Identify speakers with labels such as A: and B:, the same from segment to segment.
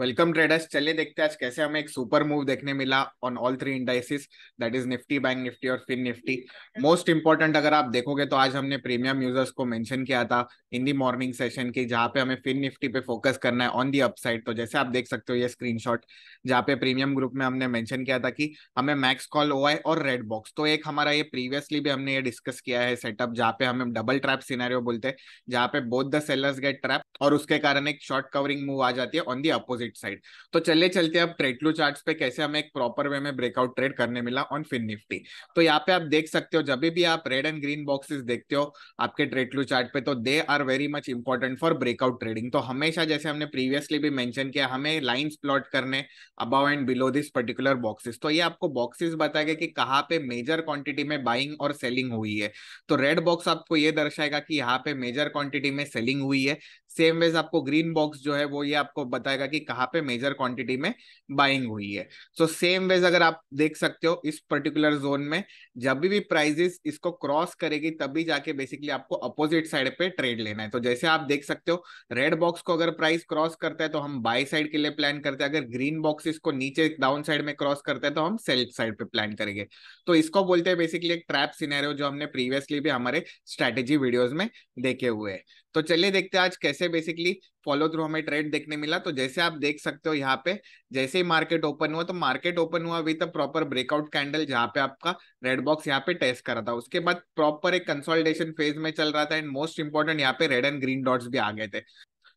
A: welcome traders चलिए देखते हैं आज कैसे हमें एक सुपर मूव देखने मिला on all three indices that is Nifty bank Nifty और फिन निफ्टी मोस्ट इंपॉर्टेंट अगर आप देखोगे तो आज हमने प्रीमियम यूजर्स को मेंशन किया था इन दी मॉर्निंग सेशन की जहाँ पे हमें फिन निफ्टी पे फोकस करना है ऑन दी अपसाइड तो जैसे आप देख सकते हो ये स्क्रीन शॉट जहाँ पे प्रीमियम ग्रुप में हमने मैंशन किया था कि हमें मैक्स कॉल ओ और रेड बॉक्स तो एक हमारा ये प्रीवियसली भी हमने ये डिस्कस किया है सेटअप जहाँ पे हमें डबल ट्रैप सीनारियो बोलते हैं जहाँ पे both the sellers get trap और उसके कारण एक शॉर्ट कवरिंग मूव आ जाती है ऑन दी अपोजिट साइड तो चले चलते अब ट्रेडलू चार्ट पे कैसे हमें एक प्रॉपर वे में ब्रेकआउट ट्रेड करने मिला ऑन फिन निफ्टी तो यहाँ पे आप देख सकते हो जब भी आप रेड एंड ग्रीन बॉक्सेस देखते हो आपके ट्रेडलू चार्ट पे तो they are very much important for breakout trading तो हमेशा जैसे हमने प्रीवियसली भी मैंशन किया हमें लाइन्स प्लॉट करने above and below this particular boxes तो ये आपको बॉक्सेस बताएगा कि कहाँ पे मेजर क्वांटिटी में बाइंग और सेलिंग हुई है तो रेड बॉक्स आपको ये दर्शाएगा कि यहाँ पे मेजर क्वांटिटी में सेलिंग हुई है सेम वेज आपको ग्रीन बॉक्स जो है वो ये आपको बताएगा कि कहाँ पे मेजर क्वांटिटी में बाइंग हुई है सो सेम वेज अगर आप देख सकते हो इस पर्टिकुलर जोन में जब भी प्राइजेस इसको क्रॉस करेगी तभी जाके बेसिकली आपको अपोजिट साइड पे ट्रेड लेना है तो जैसे आप देख सकते हो रेड बॉक्स को अगर प्राइस क्रॉस करता है तो हम बाई साइड के लिए प्लान करते हैं अगर ग्रीन बॉक्स इसको नीचे डाउन साइड में क्रॉस करता है तो हम सेल साइड पे प्लान करेंगे तो इसको बोलते हैं बेसिकली एक ट्रैप सिनेरियो जो हमने प्रीवियसली भी हमारे स्ट्रेटेजी वीडियोस में देखे हुए हैं तो चलिए देखते हैं आज कैसे बेसिकली फॉलो थ्रू हमें ट्रेड देखने मिला तो जैसे आप देख सकते हो यहाँ पे जैसे ही मार्केट ओपन हुआ तो मार्केट ओपन हुआ विद प्रॉपर ब्रेकआउट कैंडल जहाँ पे आपका रेड बॉक्स यहाँ पे टेस्ट करा था उसके बाद प्रॉपर एक कंसोलिडेशन फेज में चल रहा था एंड मोस्ट इंपॉर्टेंट यहाँ पे रेड एंड ग्रीन डॉट्स भी आ गए थे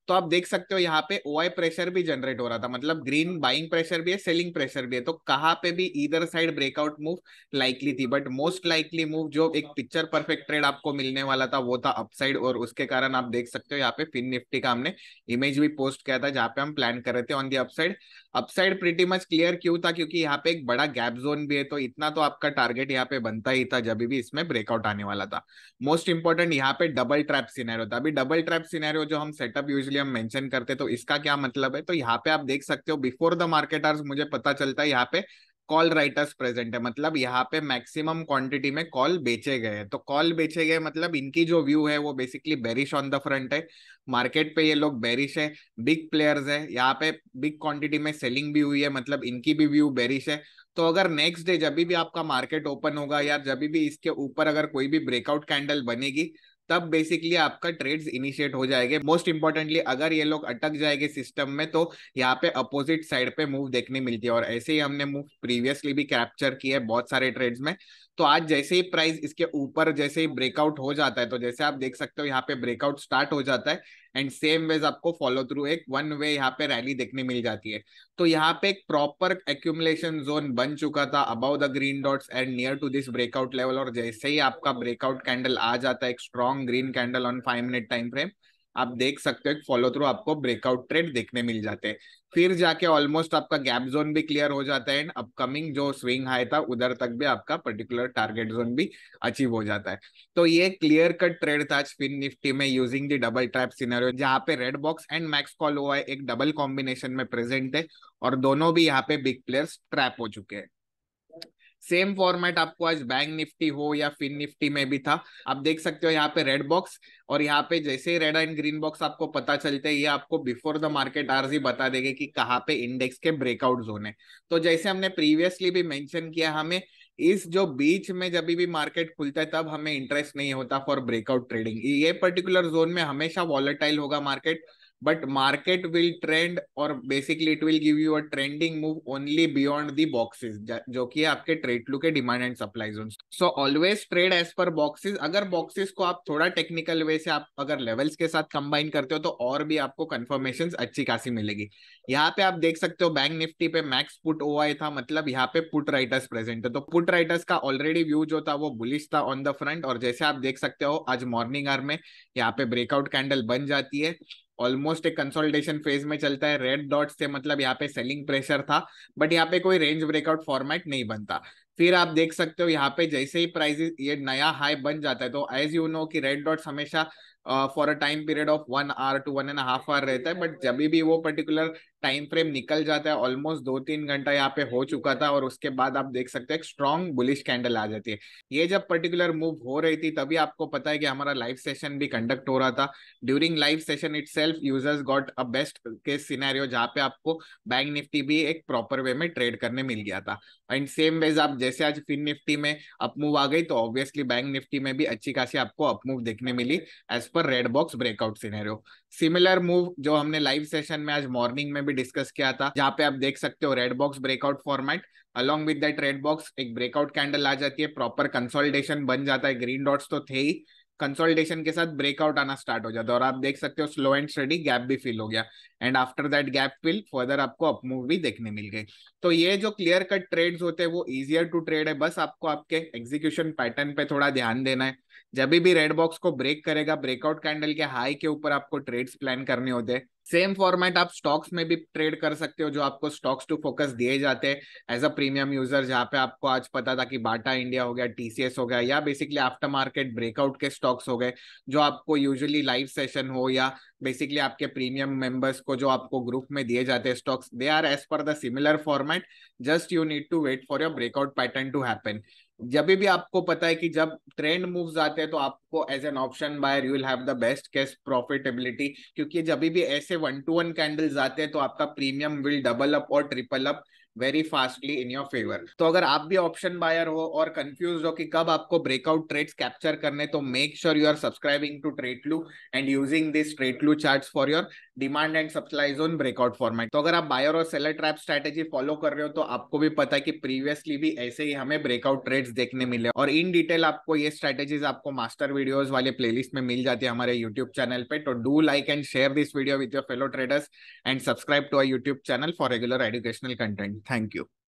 A: तो आप देख सकते हो यहाँ पे ओ प्रेशर भी जनरेट हो रहा था मतलब ग्रीन बाइंग प्रेशर भी है सेलिंग प्रेशर भी है तो कहाँ पे भी इधर साइड ब्रेकआउट मूव लाइकली थी बट मोस्ट लाइकली मूव जो एक पिक्चर परफेक्ट ट्रेड आपको मिलने वाला था वो था अपसाइड और उसके कारण आप देख सकते हो यहाँ पे फिन निफ्टी का हमने इमेज भी पोस्ट किया था जहाँ पे हम प्लान कर रहे थे on the upside upside pretty much clear क्यों था क्योंकि यहाँ पे एक बड़ा गैप जोन भी है तो इतना तो आपका टारगेट यहाँ पे बनता ही था जब भी इसमें ब्रेकआउट आने वाला था मोस्ट इंपॉर्टेंट यहाँ पे डबल ट्रैप सिनेरियो था अभी डबल ट्रैप सिनेरियो जो हम सेटअप यूज इसलिए हम मेंशन करते तो इसका क्या मतलब है तो यहाँ पे आप देख सकते हो बिफोर द मार्केट आर्स मुझे पता चलता है यहाँ पे कॉल राइटर्स प्रेजेंट है मतलब यहाँ पे मैक्सिमम क्वांटिटी में कॉल बेचे गए हैं तो कॉल बेचे गए मतलब इनकी जो व्यू है वो basically bearish on the front है मार्केट पे ये लोग बेरिश है बिग प्लेयर्स है यहाँ पे बिग क्वांटिटी में सेलिंग भी हुई है मतलब इनकी भी व्यू बेरिश है तो अगर नेक्स्ट डे जब भी आपका मार्केट ओपन होगा या जब भी इसके ऊपर अगर कोई भी ब्रेकआउट कैंडल बनेगी तब बेसिकली आपका ट्रेड्स इनिशिएट हो जाएंगे मोस्ट इंपॉर्टेंटली अगर ये लोग अटक जाएंगे सिस्टम में तो यहाँ पे अपोजिट साइड पे मूव देखने मिलती है और ऐसे ही हमने मूव प्रीवियसली भी कैप्चर किया है बहुत सारे ट्रेड्स में तो आज जैसे ही प्राइस इसके ऊपर जैसे ही ब्रेकआउट हो जाता है तो जैसे आप देख सकते हो यहाँ पे ब्रेकआउट स्टार्ट हो जाता है एंड सेम वेज आपको फॉलो थ्रू एक वन वे यहाँ पे रैली देखने मिल जाती है तो यहाँ पे एक प्रॉपर एक्यूमुलेशन जोन बन चुका था above the green dots and near to this breakout level और जैसे ही आपका ब्रेकआउट कैंडल आ जाता है एक strong green candle on five minute time frame आप देख सकते हो फॉलो थ्रू आपको ब्रेकआउट ट्रेड देखने मिल जाते हैं फिर जाके ऑलमोस्ट आपका गैप जोन भी क्लियर हो जाता है एंड अपकमिंग जो स्विंग हाई था उधर तक भी आपका पर्टिकुलर टारगेट जोन भी अचीव हो जाता है तो ये क्लियर कट ट्रेड था स्पिन निफ्टी में using the double trap scenario जहाँ पे red box and max call हुआ है एक डबल कॉम्बिनेशन में प्रेजेंट है और दोनों भी यहाँ पे बिग प्लेयर्स ट्रैप हो चुके हैं सेम फॉर्मेट आपको आज बैंक निफ्टी हो या फिन निफ्टी में भी था आप देख सकते हो यहाँ पे रेड बॉक्स और यहाँ पे जैसे ही रेड एंड ग्रीन बॉक्स आपको पता चलते हैं ये आपको बिफोर द मार्केट आर्स ही बता देंगे कि कहाँ पे इंडेक्स के ब्रेकआउट जोन है तो जैसे हमने प्रीवियसली भी मेंशन किया हमें इस जो बीच में जब भी मार्केट खुलता है तब हमें इंटरेस्ट नहीं होता फॉर ब्रेकआउट ट्रेडिंग ये पर्टिकुलर जोन में हमेशा वॉलेटाइल होगा market but market will trend और basically it will give you a trending move only beyond the boxes जो कि आपके ट्रेड फ्लू के demand and supply zone so always trade as per boxes अगर बॉक्सेस को आप थोड़ा टेक्निकल वे से आप अगर लेवल्स के साथ कंबाइन करते हो तो और भी आपको कंफर्मेशन अच्छी खासी मिलेगी यहाँ पे आप देख सकते हो बैंक निफ्टी पे मैक्स पुट ओ था मतलब यहाँ पे पुट राइटर्स प्रेजेंट है तो पुट राइटर्स का ऑलरेडी व्यू जो था वो बुलिश था ऑन द फ्रंट और जैसे आप देख सकते हो आज मॉर्निंग आर में यहाँ पे ब्रेकआउट कैंडल बन जाती है ऑलमोस्ट एक कंसोलिडेशन फेज में चलता है रेड डॉट से मतलब यहाँ पे सेलिंग प्रेशर था बट यहाँ पे कोई रेंज ब्रेकआउट फॉर्मेट नहीं बनता फिर आप देख सकते हो यहाँ पे जैसे ही प्राइस ये नया हाई बन जाता है तो एज यू नो कि रेड डॉट्स हमेशा for a time period of one hour to one and half hour रहता है बट जब भी वो पर्टिकुलर टाइम फ्रेम निकल जाता है ऑलमोस्ट दो तीन घंटा यहाँ पे हो चुका था और उसके बाद आप देख सकते हैं स्ट्रॉन्ग बुलिश कैंडल आ जाती है ये जब पर्टिकुलर मूव हो रही थी तभी आपको पता है कि हमारा लाइव सेशन भी कंडक्ट हो रहा था during live session itself users got a best case scenario जहाँ पे आपको बैंक निफ्टी भी एक प्रॉपर वे में ट्रेड करने मिल गया था एंड सेम वेज आप जैसे आज फिन निफ्टी में अपमूव आ गई तो ऑब्वियसली बैंक निफ्टी में भी अच्छी खासी आपको अपमूव देखने मिली as per red box breakout scenario similar move जो हमने लाइव सेशन में आज मॉर्निंग में भी डिस्कस किया था जहां पे आप देख सकते हो red box breakout format along with that red box एक ब्रेकआउट कैंडल आ जाती है प्रॉपर कंसोलिडेशन बन जाता है ग्रीन डॉट्स तो थे ही कंसोलिडेशन के साथ ब्रेकआउट आना स्टार्ट हो जाता है और आप देख सकते हो स्लो एंड स्टडी गैप भी फिल हो गया and after that gap fill further आपको अपमूव भी देखने मिल गई तो ये जो क्लियर कट ट्रेड्स होते हैं वो इजियर टू ट्रेड है बस आपको आपके एग्जीक्यूशन पैटर्न पे थोड़ा ध्यान देना है जब भी रेड बॉक्स को ब्रेक करेगा ब्रेकआउट कैंडल के हाई के ऊपर आपको ट्रेड्स प्लान करने होते हैं सेम फॉर्मेट आप स्टॉक्स में भी ट्रेड कर सकते हो जो आपको स्टॉक्स टू फोकस दिए जाते हैं एज अ प्रीमियम यूजर जहाँ पे आपको आज पता था कि बाटा इंडिया हो गया टीसीएस हो गया या बेसिकली आफ्टर मार्केट ब्रेकआउट के स्टॉक्स हो गए जो आपको यूजुअली लाइव सेशन हो या बेसिकली आपके प्रीमियम मेंबर्स को जो आपको ग्रुप में दिए जाते हैं stocks they are as per the similar format just you need to wait for your breakout pattern to happen जब भी आपको पता है कि जब ट्रेंड मूव्स आते हैं तो आपको as an option buyer you will have the best cash profitability क्योंकि जब भी ऐसे वन टू वन कैंडल्स आते हैं तो आपका प्रीमियम विल डबल अप और triple up very fastly in your favour तो अगर आप भी ऑप्शन बायर हो और कंफ्यूज हो कि कब आपको ब्रेकआउट ट्रेड्स कैप्चर करने तो make sure you are subscribing to ट्रेटलू लू एंड यूजिंग दिस ट्रेटलू लू chart for your demand and supply zone breakout format तो अगर आप बायर और सेलर ट्रैप स्ट्रैटेजी फॉलो कर रहे हो तो आपको भी पता है कि प्रीवियसली भी ऐसे ही हमें ब्रेकआउट ट्रेड्स देखने मिले और इन डिटेल आपको ये स्ट्रेटेजीज आपको मास्टर वीडियोस वाले प्लेलिस्ट में मिल जाती है हमारे यूट्यूब चैनल पे तो do like and share this video with your fellow traders and subscribe to our YouTube channel for regular educational content thank you